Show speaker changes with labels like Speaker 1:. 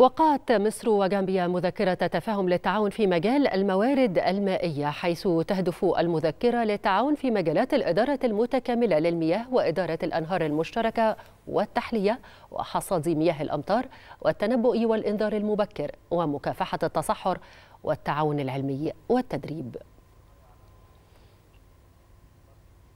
Speaker 1: وقعت مصر وغامبيا مذكرة تفاهم للتعاون في مجال الموارد المائية حيث تهدف المذكرة للتعاون في مجالات الإدارة المتكاملة للمياه وإدارة الأنهار المشتركة والتحلية وحصاد مياه الأمطار والتنبؤ والإنذار المبكر ومكافحة التصحر والتعاون العلمي والتدريب